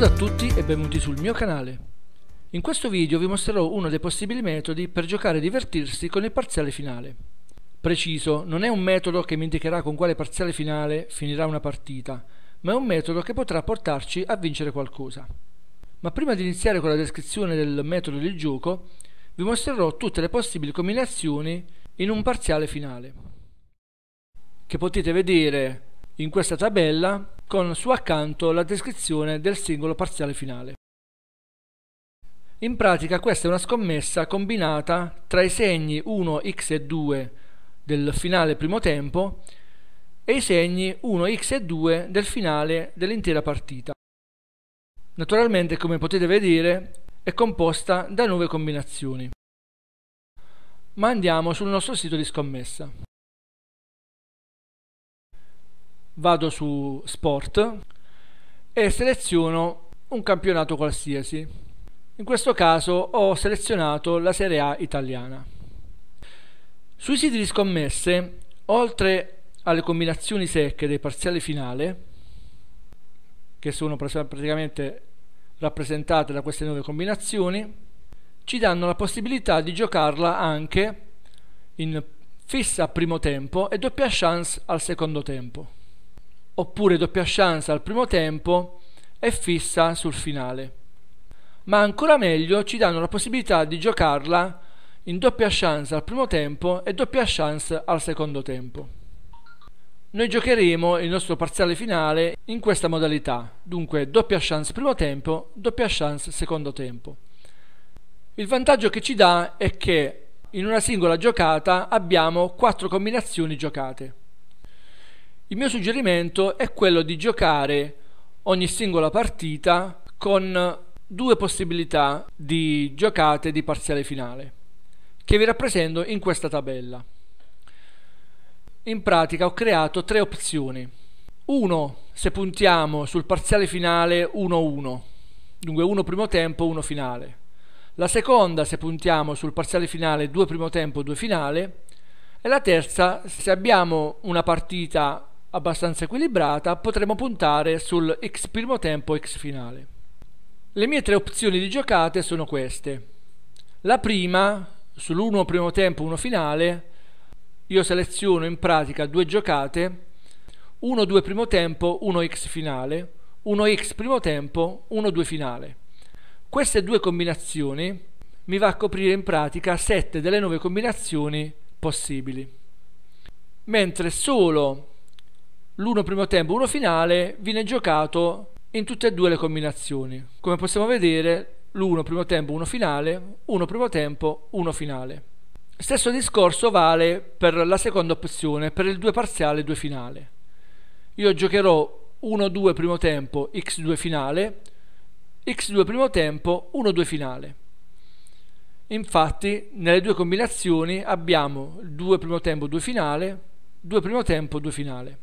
Saluto a tutti e benvenuti sul mio canale. In questo video vi mostrerò uno dei possibili metodi per giocare e divertirsi con il parziale finale. Preciso, non è un metodo che mi indicherà con quale parziale finale finirà una partita, ma è un metodo che potrà portarci a vincere qualcosa. Ma prima di iniziare con la descrizione del metodo del gioco, vi mostrerò tutte le possibili combinazioni in un parziale finale, che potete vedere in questa tabella con su accanto la descrizione del singolo parziale finale. In pratica questa è una scommessa combinata tra i segni 1x e 2 del finale primo tempo e i segni 1x e 2 del finale dell'intera partita. Naturalmente, come potete vedere, è composta da nuove combinazioni. Ma andiamo sul nostro sito di scommessa. vado su sport e seleziono un campionato qualsiasi. In questo caso ho selezionato la Serie A italiana. Sui siti di scommesse, oltre alle combinazioni secche dei parziali finale, che sono praticamente rappresentate da queste nuove combinazioni, ci danno la possibilità di giocarla anche in fissa primo tempo e doppia chance al secondo tempo oppure doppia chance al primo tempo e fissa sul finale. Ma ancora meglio ci danno la possibilità di giocarla in doppia chance al primo tempo e doppia chance al secondo tempo. Noi giocheremo il nostro parziale finale in questa modalità, dunque doppia chance primo tempo, doppia chance secondo tempo. Il vantaggio che ci dà è che in una singola giocata abbiamo quattro combinazioni giocate. Il mio suggerimento è quello di giocare ogni singola partita con due possibilità di giocate di parziale finale, che vi rappresento in questa tabella. In pratica ho creato tre opzioni. 1 se puntiamo sul parziale finale 1-1, dunque 1 primo tempo, 1 finale. La seconda se puntiamo sul parziale finale 2 primo tempo, 2 finale. E la terza se abbiamo una partita abbastanza equilibrata, potremo puntare sul x primo tempo x finale. Le mie tre opzioni di giocate sono queste. La prima, sull'1 primo tempo 1 finale, io seleziono in pratica due giocate, 1 2 primo tempo, 1 x finale, 1 x primo tempo, 1 2 finale. Queste due combinazioni mi va a coprire in pratica 7 delle 9 combinazioni possibili. Mentre solo l'uno primo tempo, uno finale, viene giocato in tutte e due le combinazioni. Come possiamo vedere, l'uno primo tempo, uno finale, uno primo tempo, uno finale. Stesso discorso vale per la seconda opzione, per il 2 parziale, 2 finale. Io giocherò 1-2 primo tempo, x2 finale, x2 primo tempo, 1-2 finale. Infatti, nelle due combinazioni abbiamo 2 primo tempo, 2 finale, 2 primo tempo, 2 finale.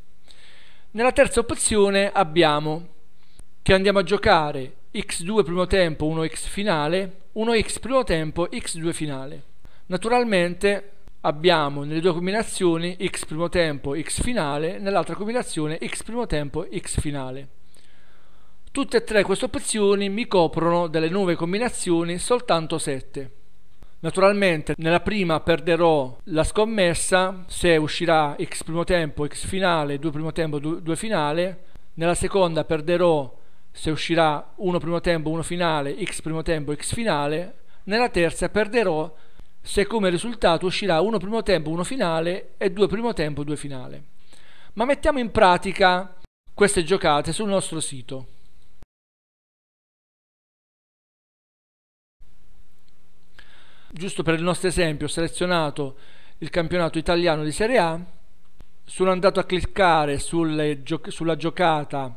Nella terza opzione abbiamo che andiamo a giocare x2 primo tempo 1x finale, 1x primo tempo x2 finale. Naturalmente abbiamo nelle due combinazioni x primo tempo x finale, nell'altra combinazione x primo tempo x finale. Tutte e tre queste opzioni mi coprono delle nuove combinazioni soltanto 7. Naturalmente nella prima perderò la scommessa se uscirà x primo tempo, x finale, 2 primo tempo, 2 finale. Nella seconda perderò se uscirà 1 primo tempo, 1 finale, x primo tempo, x finale. Nella terza perderò se come risultato uscirà 1 primo tempo, 1 finale e 2 primo tempo, 2 finale. Ma mettiamo in pratica queste giocate sul nostro sito. giusto per il nostro esempio ho selezionato il campionato italiano di Serie A sono andato a cliccare gio sulla giocata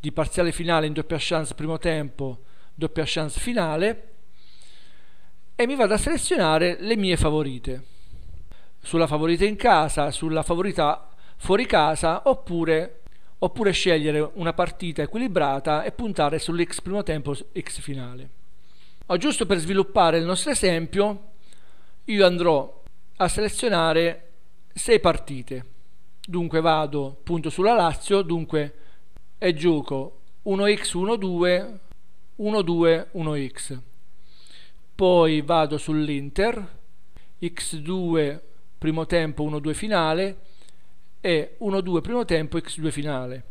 di parziale finale in doppia chance primo tempo doppia chance finale e mi vado a selezionare le mie favorite sulla favorita in casa sulla favorita fuori casa oppure, oppure scegliere una partita equilibrata e puntare sull'X primo tempo x finale ma ah, giusto per sviluppare il nostro esempio, io andrò a selezionare 6 partite. Dunque vado punto sulla Lazio, dunque e gioco 1x12, 1-2, 1x. Poi vado sull'Inter, x2 primo tempo, 1-2 finale e 1-2 primo tempo, x2 finale.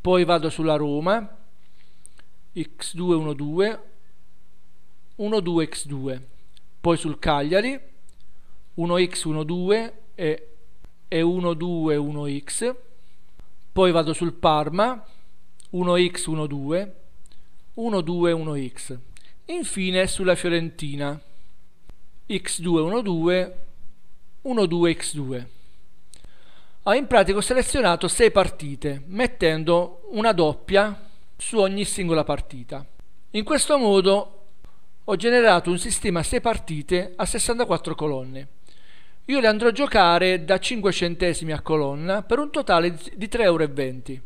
Poi vado sulla Roma, x2, 1-2, 1-2x2, poi sul Cagliari 1x1-2 e, e 1-2-1x, poi vado sul Parma 1x1-2, 1-2-1x, infine sulla Fiorentina x2-1-2, 1-2-x2. Ho in pratica selezionato 6 partite, mettendo una doppia su ogni singola partita. In questo modo ho generato un sistema a 6 partite a 64 colonne. Io le andrò a giocare da 5 centesimi a colonna per un totale di 3,20 euro.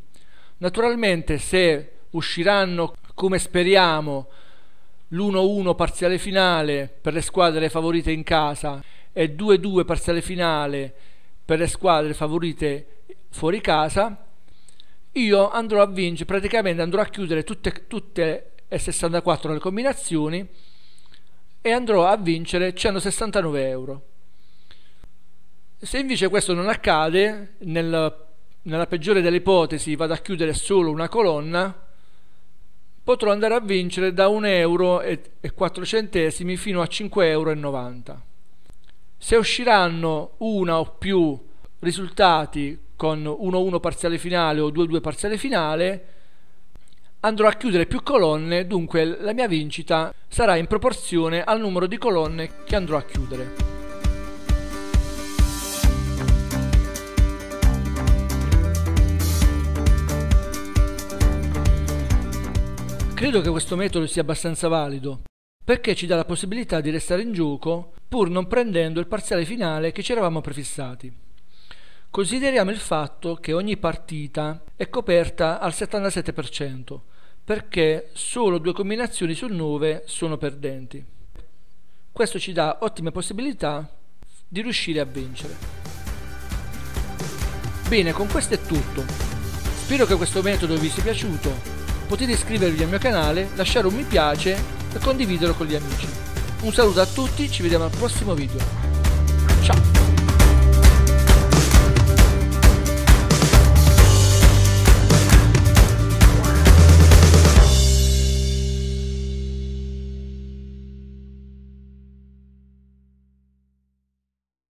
Naturalmente se usciranno come speriamo l'1-1 parziale finale per le squadre favorite in casa e 2-2 parziale finale per le squadre favorite fuori casa, io andrò a vincere, praticamente andrò a chiudere tutte, tutte e 64 le combinazioni e andrò a vincere 169 euro. Se invece questo non accade, nel, nella peggiore delle ipotesi vado a chiudere solo una colonna, potrò andare a vincere da 1 euro e 4 centesimi fino a 5,90 euro. Se usciranno una o più risultati con 1-1 parziale finale o 2-2 parziale finale, andrò a chiudere più colonne, dunque la mia vincita sarà in proporzione al numero di colonne che andrò a chiudere. Credo che questo metodo sia abbastanza valido, perché ci dà la possibilità di restare in gioco pur non prendendo il parziale finale che ci eravamo prefissati. Consideriamo il fatto che ogni partita è coperta al 77%, perché solo due combinazioni su 9 sono perdenti. Questo ci dà ottime possibilità di riuscire a vincere. Bene, con questo è tutto. Spero che questo metodo vi sia piaciuto. Potete iscrivervi al mio canale, lasciare un mi piace e condividerlo con gli amici. Un saluto a tutti, ci vediamo al prossimo video.